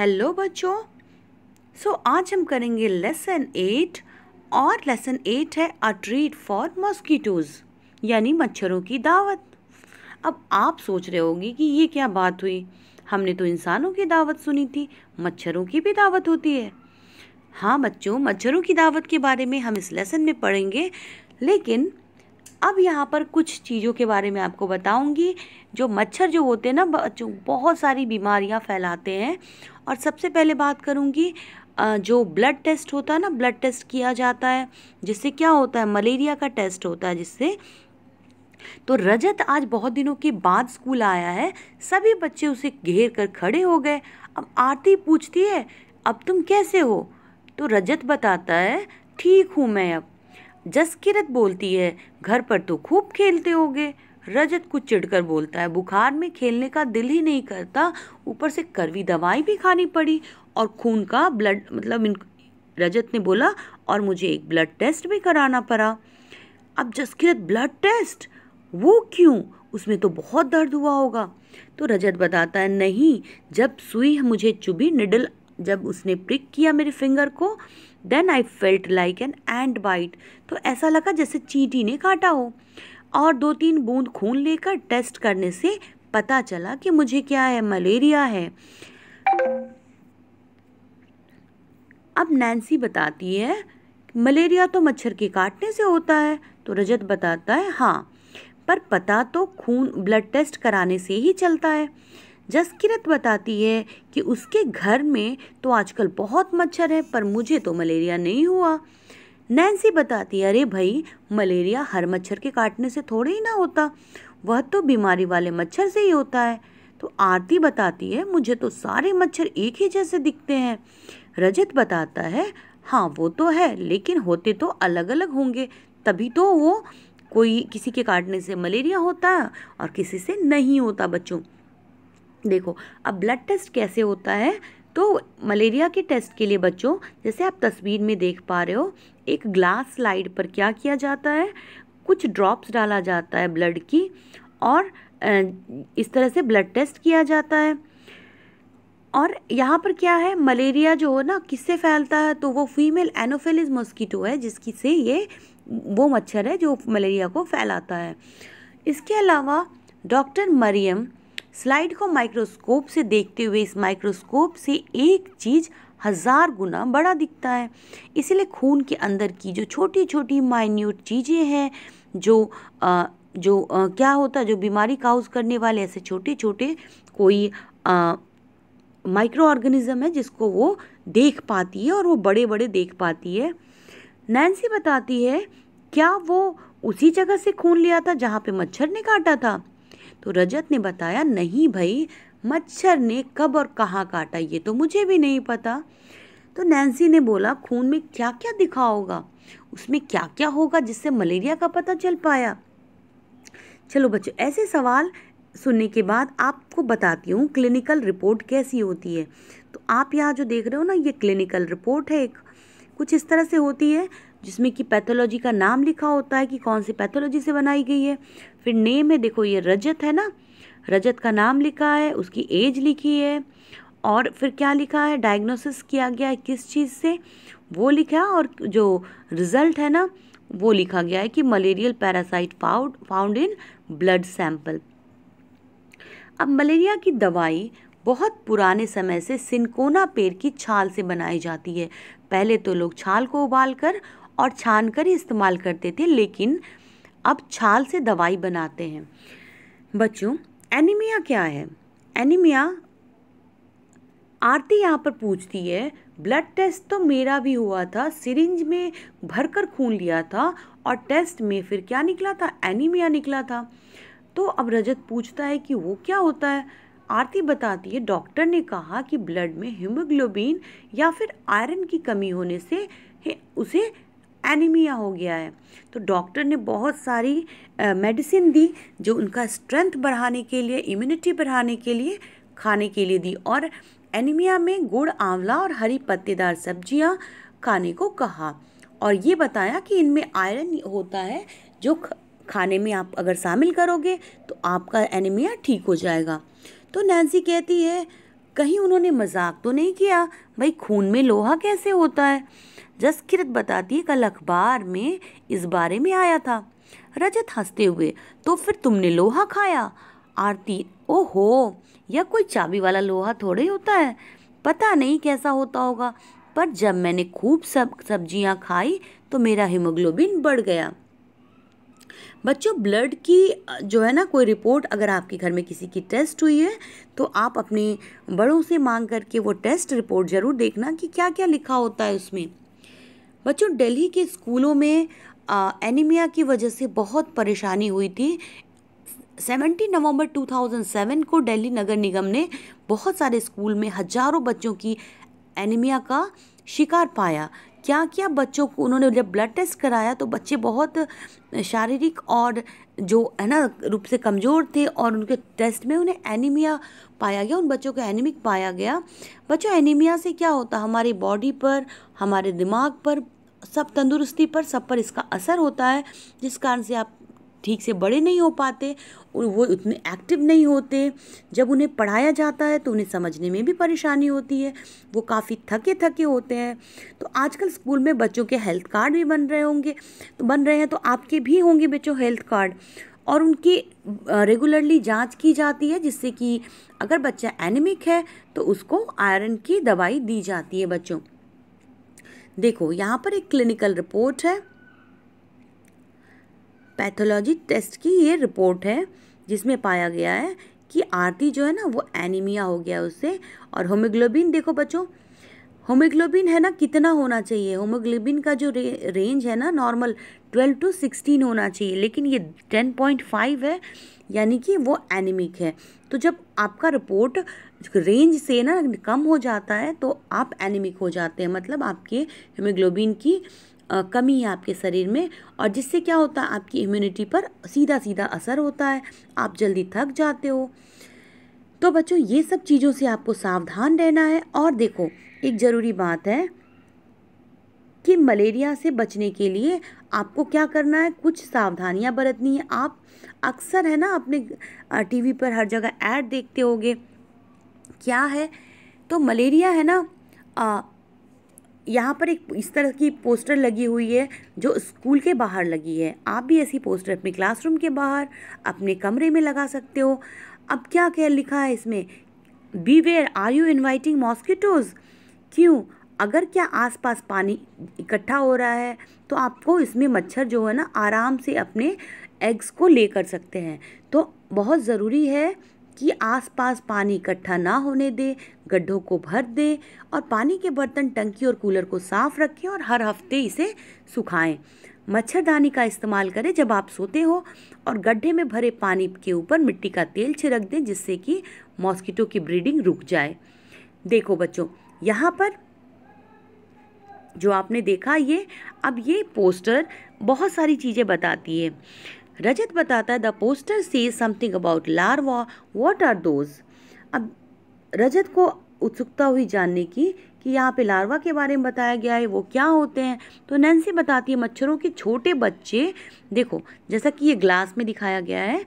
hello बच्चों सो so, आज हम करेंगे लेसन एट और लेसन एट है अ ट्रीट फॉर मॉस्किटोज़ यानी मच्छरों की दावत अब आप सोच रहे होंगे कि ये क्या बात हुई हमने तो इंसानों की दावत सुनी थी मच्छरों की भी दावत होती है हाँ बच्चों मच्छरों की दावत के बारे में हम इस लेसन में पढ़ेंगे लेकिन अब यहाँ पर कुछ चीज़ों के बारे में आपको बताऊंगी जो मच्छर जो होते हैं ना बच्चों बहुत सारी बीमारियाँ फैलाते हैं और सबसे पहले बात करूँगी जो ब्लड टेस्ट होता है ना ब्लड टेस्ट किया जाता है जिससे क्या होता है मलेरिया का टेस्ट होता है जिससे तो रजत आज बहुत दिनों के बाद स्कूल आया है सभी बच्चे उसे घेर कर खड़े हो गए अब आरती पूछती है अब तुम कैसे हो तो रजत बताता है ठीक हूँ मैं अब जसकिरत बोलती है घर पर तो खूब खेलते होगे रजत कुछ चिढ़कर बोलता है बुखार में खेलने का दिल ही नहीं करता ऊपर से करवी दवाई भी खानी पड़ी और खून का ब्लड मतलब इन रजत ने बोला और मुझे एक ब्लड टेस्ट भी कराना पड़ा अब जसकीरत ब्लड टेस्ट वो क्यों उसमें तो बहुत दर्द हुआ होगा तो रजत बताता है नहीं जब सुई मुझे चुभी निडल जब उसने प्रिक किया मेरे फिंगर को then I felt like an ant bite तो ऐसा लगा जैसे चींटी ने काटा हो और दो तीन बूंद खून लेकर टेस्ट करने से पता चला कि मुझे क्या है मलेरिया है अब नैन्सी बताती है मलेरिया तो मच्छर के काटने से होता है तो रजत बताता है हाँ पर पता तो खून ब्लड टेस्ट कराने से ही चलता है जसकिरत बताती है कि उसके घर में तो आजकल बहुत मच्छर है पर मुझे तो मलेरिया नहीं हुआ नैन्सी बताती है अरे भाई मलेरिया हर मच्छर के काटने से थोड़े ही ना होता वह तो बीमारी वाले मच्छर से ही होता है तो आरती बताती है मुझे तो सारे मच्छर एक ही जैसे दिखते हैं रजत बताता है हाँ वो तो है लेकिन होते तो अलग अलग होंगे तभी तो वो कोई किसी के काटने से मलेरिया होता है और किसी से नहीं होता बच्चों देखो अब ब्लड टेस्ट कैसे होता है तो मलेरिया के टेस्ट के लिए बच्चों जैसे आप तस्वीर में देख पा रहे हो एक ग्लास स्लाइड पर क्या किया जाता है कुछ ड्रॉप्स डाला जाता है ब्लड की और इस तरह से ब्लड टेस्ट किया जाता है और यहाँ पर क्या है मलेरिया जो हो ना किससे फैलता है तो वो फीमेल एनोफेलिस मॉस्किटो है जिसकी से ये वो मच्छर है जो मलेरिया को फैलाता है इसके अलावा डॉक्टर मरियम स्लाइड को माइक्रोस्कोप से देखते हुए इस माइक्रोस्कोप से एक चीज़ हज़ार गुना बड़ा दिखता है इसलिए खून के अंदर की जो छोटी छोटी माइन्यूट चीज़ें हैं जो आ, जो आ, क्या होता है जो बीमारी काउज करने वाले ऐसे छोटे छोटे कोई आ, माइक्रो ऑर्गेनिज़म है जिसको वो देख पाती है और वो बड़े बड़े देख पाती है नैन्सी बताती है क्या वो उसी जगह से खून लिया था जहाँ पे मच्छर ने काटा था तो रजत ने बताया नहीं भाई मच्छर ने कब और कहाँ काटा ये तो मुझे भी नहीं पता तो नैन्सी ने बोला खून में क्या क्या दिखा होगा उसमें क्या क्या होगा जिससे मलेरिया का पता चल पाया चलो बच्चों ऐसे सवाल सुनने के बाद आपको बताती हूँ क्लिनिकल रिपोर्ट कैसी होती है तो आप यहाँ जो देख रहे हो ना ये क्लिनिकल रिपोर्ट है एक कुछ इस तरह से होती है जिसमें कि पैथोलॉजी का नाम लिखा होता है कि कौन सी पैथोलॉजी से बनाई गई है फिर नेम है देखो ये रजत है ना रजत का नाम लिखा है उसकी एज लिखी है और फिर क्या लिखा है डायग्नोसिस किया गया है किस चीज़ से वो लिखा और जो रिज़ल्ट है ना वो लिखा गया है कि malarial parasite found found in blood sample अब मलेरिया की दवाई बहुत पुराने समय से सिनकोना पेड़ की छाल से बनाई जाती है पहले तो लोग छाल को उबाल कर और छान कर ही इस्तेमाल करते थे लेकिन अब छाल से दवाई बनाते हैं बच्चों एनीमिया क्या है एनीमिया आरती यहाँ पर पूछती है ब्लड टेस्ट तो मेरा भी हुआ था सिरिंज में भरकर खून लिया था और टेस्ट में फिर क्या निकला था एनीमिया निकला था तो अब रजत पूछता है कि वो क्या होता है आरती बताती है डॉक्टर ने कहा कि ब्लड में हीमोग्लोबिन या फिर आयरन की कमी होने से उसे एनीमिया हो गया है तो डॉक्टर ने बहुत सारी मेडिसिन दी जो उनका स्ट्रेंथ बढ़ाने के लिए इम्यूनिटी बढ़ाने के लिए खाने के लिए दी और एनीमिया में गुड़ आंवला और हरी पत्तेदार सब्जियां खाने को कहा और ये बताया कि इनमें आयरन होता है जो खाने में आप अगर शामिल करोगे तो आपका एनीमिया ठीक हो जाएगा तो नैन्सी कहती है कहीं उन्होंने मजाक तो नहीं किया भाई खून में लोहा कैसे होता है जसकिरत बताती है कल अखबार में इस बारे में आया था रजत हंसते हुए तो फिर तुमने लोहा खाया आरती ओहो यह कोई चाबी वाला लोहा थोड़े होता है पता नहीं कैसा होता होगा पर जब मैंने खूब सब सब्जियां खाई तो मेरा हीमोग्लोबिन बढ़ गया बच्चों ब्लड की जो है ना कोई रिपोर्ट अगर आपके घर में किसी की टेस्ट हुई है तो आप अपने बड़ों से मांग करके वो टेस्ट रिपोर्ट ज़रूर देखना कि क्या क्या लिखा होता है उसमें बच्चों दिल्ली के स्कूलों में आ, एनीमिया की वजह से बहुत परेशानी हुई थी 17 नवंबर 2007 को दिल्ली नगर निगम ने बहुत सारे स्कूल में हजारों बच्चों की एनीमिया का शिकार पाया क्या क्या बच्चों को उन्होंने जब ब्लड टेस्ट कराया तो बच्चे बहुत शारीरिक और जो है ना रूप से कमज़ोर थे और उनके टेस्ट में उन्हें एनीमिया पाया गया उन बच्चों को एनीमिक पाया गया बच्चों एनीमिया से क्या होता हमारी बॉडी पर हमारे दिमाग पर सब तंदुरुस्ती पर सब पर इसका असर होता है जिस कारण से आप ठीक से बड़े नहीं हो पाते और वो उतने एक्टिव नहीं होते जब उन्हें पढ़ाया जाता है तो उन्हें समझने में भी परेशानी होती है वो काफ़ी थके थके होते हैं तो आजकल स्कूल में बच्चों के हेल्थ कार्ड भी बन रहे होंगे तो बन रहे हैं तो आपके भी होंगे बच्चों हेल्थ कार्ड और उनकी रेगुलरली जांच की जाती है जिससे कि अगर बच्चा एनिमिक है तो उसको आयरन की दवाई दी जाती है बच्चों देखो यहाँ पर एक क्लिनिकल रिपोर्ट है पैथोलॉजी टेस्ट की ये रिपोर्ट है जिसमें पाया गया है कि आरती जो है ना वो एनीमिया हो गया उससे और होमोग्लोबिन देखो बच्चों होमोग्लोबिन है ना कितना होना चाहिए होमोग्लोबिन का जो रे, रेंज है ना नॉर्मल ट्वेल्व टू सिक्सटीन होना चाहिए लेकिन ये टेन पॉइंट फाइव है यानी कि वो एनिमिक है तो जब आपका रिपोर्ट रेंज से ना कम हो जाता है तो आप एनिमिक हो जाते हैं मतलब आपके हेमोग्लोबिन की कमी है आपके शरीर में और जिससे क्या होता है आपकी इम्यूनिटी पर सीधा सीधा असर होता है आप जल्दी थक जाते हो तो बच्चों ये सब चीज़ों से आपको सावधान रहना है और देखो एक ज़रूरी बात है कि मलेरिया से बचने के लिए आपको क्या करना है कुछ सावधानियां बरतनी है आप अक्सर है ना अपने टीवी पर हर जगह ऐड देखते होगे क्या है तो मलेरिया है ना आ, यहाँ पर एक इस तरह की पोस्टर लगी हुई है जो स्कूल के बाहर लगी है आप भी ऐसी पोस्टर अपने क्लासरूम के बाहर अपने कमरे में लगा सकते हो अब क्या क्या लिखा है इसमें be where are you inviting mosquitoes क्यों अगर क्या आसपास पानी इकट्ठा हो रहा है तो आपको इसमें मच्छर जो है ना आराम से अपने एग्स को ले कर सकते हैं तो बहुत ज़रूरी है कि आसपास पानी इकट्ठा ना होने दें गड्ढों को भर दें और पानी के बर्तन टंकी और कूलर को साफ रखें और हर हफ्ते इसे सुखाएं मच्छरदानी का इस्तेमाल करें जब आप सोते हो और गड्ढे में भरे पानी के ऊपर मिट्टी का तेल छिड़क दें जिससे कि मॉस्किटो की ब्रीडिंग रुक जाए देखो बच्चों यहाँ पर जो आपने देखा ये अब ये पोस्टर बहुत सारी चीज़ें बताती है रजत बताता है the poster see something about larva what are those अब रजत को उत्सुकता हुई जानने की कि यहाँ पे लार्वा के बारे में बताया गया है वो क्या होते हैं तो नैन्सी बताती है मच्छरों के छोटे बच्चे देखो जैसा कि ये ग्लास में दिखाया गया है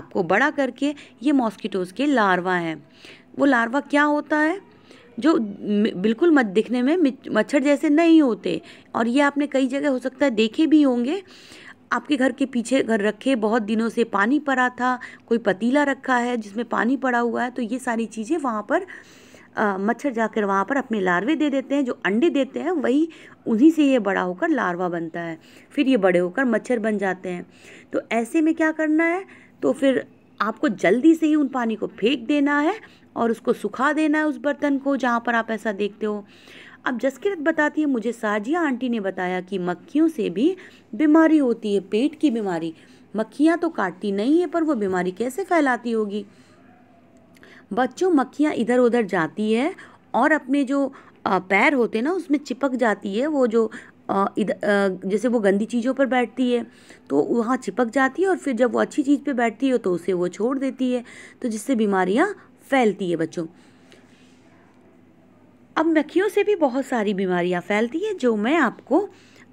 आपको बड़ा करके ये मॉस्किटोज़ के लार्वा हैं वो लार्वा क्या होता है जो बिल्कुल मत दिखने में मच्छर जैसे नहीं होते और ये आपने कई जगह हो सकता है देखे भी होंगे आपके घर के पीछे घर रखे बहुत दिनों से पानी पड़ा था कोई पतीला रखा है जिसमें पानी पड़ा हुआ है तो ये सारी चीज़ें वहाँ पर आ, मच्छर जाकर वहाँ पर अपने लार्वे दे देते हैं जो अंडे देते हैं वही उन्हीं से ये बड़ा होकर लार्वा बनता है फिर ये बड़े होकर मच्छर बन जाते हैं तो ऐसे में क्या करना है तो फिर आपको जल्दी से ही उन पानी को फेंक देना है और उसको सुखा देना है उस बर्तन को जहाँ पर आप ऐसा देखते हो अब जसकिरत बताती है मुझे साजिया आंटी ने बताया कि मक्खियों से भी बीमारी होती है पेट की बीमारी मक्खियाँ तो काटती नहीं है पर वो बीमारी कैसे फैलाती होगी बच्चों मक्खियाँ इधर उधर जाती है और अपने जो पैर होते हैं ना उसमें चिपक जाती है वो जो इधर जैसे वो गंदी चीज़ों पर बैठती है तो वहाँ चिपक जाती है और फिर जब वो अच्छी चीज़ पे बैठती है तो उसे वो छोड़ देती है तो जिससे बीमारियाँ फैलती है बच्चों अब मक्खियों से भी बहुत सारी बीमारियां फैलती हैं जो मैं आपको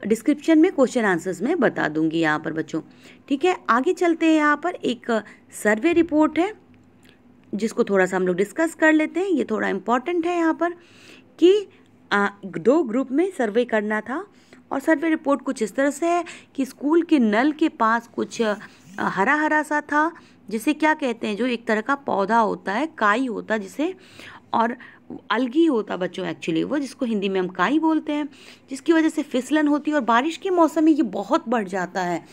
डिस्क्रिप्शन में क्वेश्चन आंसर्स में बता दूंगी यहाँ पर बच्चों ठीक है आगे चलते हैं यहाँ पर एक सर्वे रिपोर्ट है जिसको थोड़ा सा हम लोग डिस्कस कर लेते हैं ये थोड़ा इम्पॉर्टेंट है यहाँ पर कि आ, दो ग्रुप में सर्वे करना था और सर्वे रिपोर्ट कुछ इस तरह से है कि स्कूल के नल के पास कुछ हरा हरा सा था जिसे क्या कहते हैं जो एक तरह का पौधा होता है काई होता जिसे और अलगी होता बच्चों एक्चुअली वो जिसको हिंदी में हम काई बोलते हैं जिसकी वजह से फिसलन होती है और बारिश के मौसम में ये बहुत बढ़ जाता है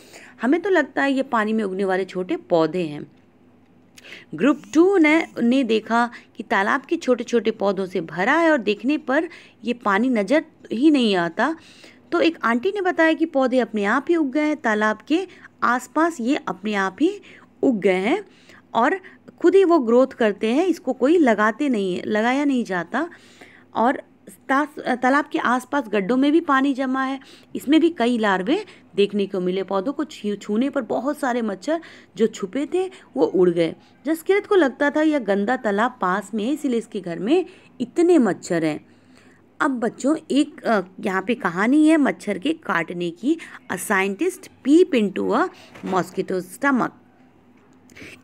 हमें तो लगता है ये पानी में उगने वाले छोटे पौधे हैं ग्रुप टू ने ने देखा कि तालाब के छोटे छोटे पौधों से भरा है और देखने पर ये पानी नज़र ही नहीं आता तो एक आंटी ने बताया कि पौधे अपने आप ही उग गए हैं तालाब के आसपास ये अपने आप ही उग गए हैं और खुद ही वो ग्रोथ करते हैं इसको कोई लगाते नहीं है लगाया नहीं जाता और तालाब के आसपास गड्ढों में भी पानी जमा है इसमें भी कई लार्वे देखने को मिले पौधों को छू छूने पर बहुत सारे मच्छर जो छुपे थे वो उड़ गए जसकिरत को लगता था यह गंदा तालाब पास में है इसीलिए इसके घर में इतने मच्छर हैं अब बच्चों एक यहाँ पे कहानी है मच्छर के काटने की a scientist P Pintu a mosquito stomach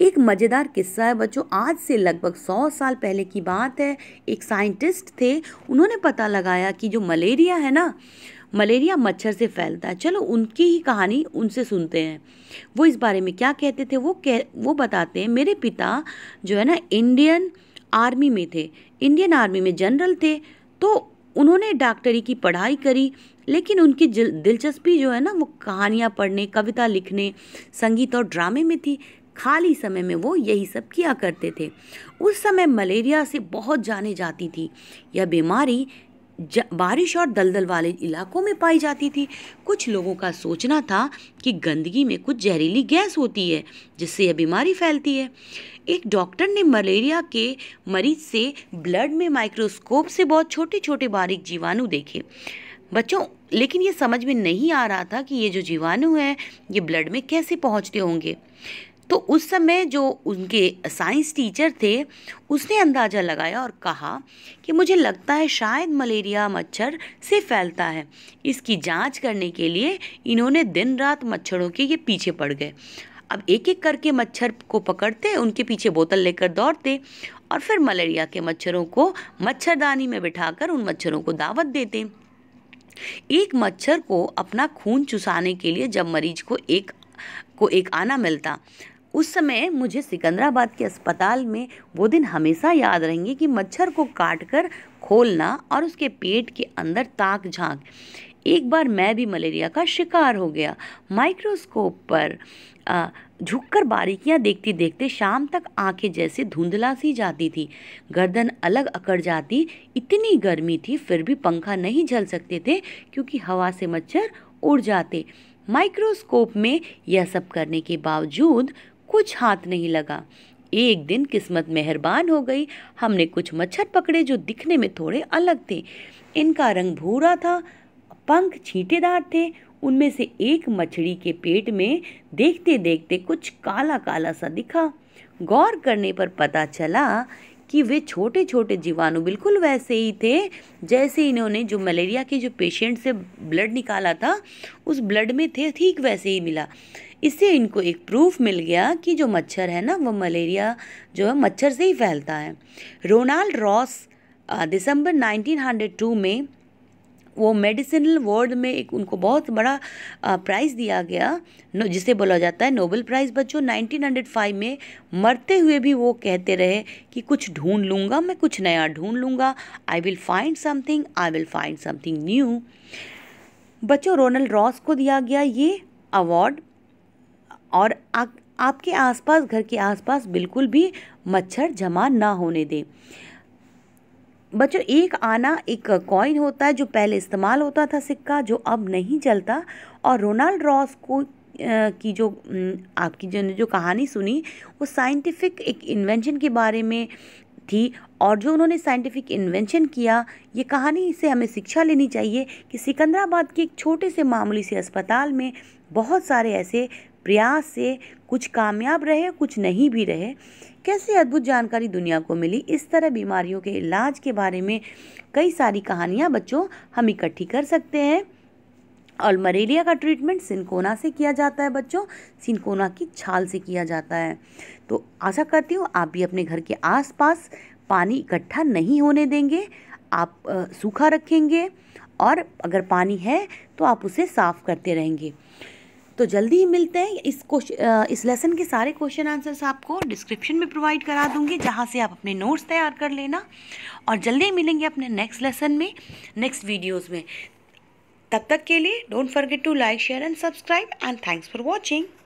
एक मज़ेदार किस्सा है बच्चों आज से लगभग सौ साल पहले की बात है एक साइंटिस्ट थे उन्होंने पता लगाया कि जो मलेरिया है ना मलेरिया मच्छर से फैलता है चलो उनकी ही कहानी उनसे सुनते हैं वो इस बारे में क्या कहते थे वो कह वो बताते हैं मेरे पिता जो है ना इंडियन आर्मी में थे इंडियन आर्मी में जनरल थे तो उन्होंने डॉक्टरी की पढ़ाई करी लेकिन उनकी दिलचस्पी जो है ना वो कहानियाँ पढ़ने कविता लिखने संगीत और ड्रामे में थी खाली समय में वो यही सब किया करते थे उस समय मलेरिया से बहुत जाने जाती थी यह बीमारी बारिश और दलदल वाले इलाकों में पाई जाती थी कुछ लोगों का सोचना था कि गंदगी में कुछ जहरीली गैस होती है जिससे यह बीमारी फैलती है एक डॉक्टर ने मलेरिया के मरीज से ब्लड में माइक्रोस्कोप से बहुत छोटे छोटे बारीक जीवाणु देखे बच्चों लेकिन ये समझ में नहीं आ रहा था कि ये जो जीवाणु हैं ये ब्लड में कैसे पहुंचते होंगे तो उस समय जो उनके साइंस टीचर थे उसने अंदाज़ा लगाया और कहा कि मुझे लगता है शायद मलेरिया मच्छर से फैलता है इसकी जांच करने के लिए इन्होंने दिन रात मच्छरों के ये पीछे पड़ गए अब एक एक करके मच्छर को पकड़ते उनके पीछे बोतल लेकर दौड़ते और फिर मलेरिया के मच्छरों को मच्छरदानी में बिठाकर उन मच्छरों को दावत देते एक मच्छर को अपना खून चुसाने के लिए जब मरीज को एक को एक आना मिलता उस समय मुझे सिकंदराबाद के अस्पताल में वो दिन हमेशा याद रहेंगे कि मच्छर को काट कर खोलना और उसके पेट के अंदर ताक झांक एक बार मैं भी मलेरिया का शिकार हो गया माइक्रोस्कोप पर झुककर बारीकियां देखते देखते शाम तक आंखें जैसे धुंधला सी जाती थी गर्दन अलग अकड़ जाती इतनी गर्मी थी फिर भी पंखा नहीं झल सकते थे क्योंकि हवा से मच्छर उड़ जाते माइक्रोस्कोप में यह सब करने के बावजूद कुछ हाथ नहीं लगा एक दिन किस्मत मेहरबान हो गई हमने कुछ मच्छर पकड़े जो दिखने में थोड़े अलग थे इनका रंग भूरा था पंख छींटेदार थे उनमें से एक मछली के पेट में देखते देखते कुछ काला काला सा दिखा गौर करने पर पता चला कि वे छोटे छोटे जीवाणु बिल्कुल वैसे ही थे जैसे इन्होंने जो मलेरिया के जो पेशेंट से ब्लड निकाला था उस ब्लड में थे ठीक वैसे ही मिला इससे इनको एक प्रूफ मिल गया कि जो मच्छर है ना वो मलेरिया जो है मच्छर से ही फैलता है रोनाल्ड रॉस दिसंबर 1902 में वो मेडिसिनल वर्ल्ड में एक उनको बहुत बड़ा प्राइज़ दिया गया जिसे बोला जाता है नोबेल प्राइज़ बच्चों 1905 में मरते हुए भी वो कहते रहे कि कुछ ढूंढ लूँगा मैं कुछ नया ढूंढ लूँगा I will find something I will find something new बच्चों रोनल्ड रॉस को दिया गया ये अवार्ड और आ, आपके आसपास घर के आसपास बिल्कुल भी मच्छर जमा ना होने दें बच्चों एक आना एक कॉइन होता है जो पहले इस्तेमाल होता था सिक्का जो अब नहीं चलता और रोनाल्ड रॉस को की जो आपकी जो जो कहानी सुनी वो साइंटिफिक एक इन्वेंशन के बारे में थी और जो उन्होंने साइंटिफिक इन्वेंशन किया ये कहानी से हमें शिक्षा लेनी चाहिए कि सिकंदराबाद के एक छोटे से मामूली से अस्पताल में बहुत सारे ऐसे प्रयास से कुछ कामयाब रहे कुछ नहीं भी रहे कैसे अद्भुत जानकारी दुनिया को मिली इस तरह बीमारियों के इलाज के बारे में कई सारी कहानियाँ बच्चों हम इकट्ठी कर सकते हैं और मलेरिया का ट्रीटमेंट सिनकोना से किया जाता है बच्चों सिनकोना की छाल से किया जाता है तो आशा करती हूँ आप भी अपने घर के आसपास पानी इकट्ठा नहीं होने देंगे आप सूखा रखेंगे और अगर पानी है तो आप उसे साफ़ करते रहेंगे तो जल्दी ही मिलते हैं इस क्वेश्चन इस लेसन के सारे क्वेश्चन आंसर्स आपको डिस्क्रिप्शन में प्रोवाइड करा दूंगी जहाँ से आप अपने नोट्स तैयार कर लेना और जल्दी ही मिलेंगे अपने नेक्स्ट लेसन में नेक्स्ट वीडियोज़ में तब तक के लिए don't forget to like share and subscribe and thanks for watching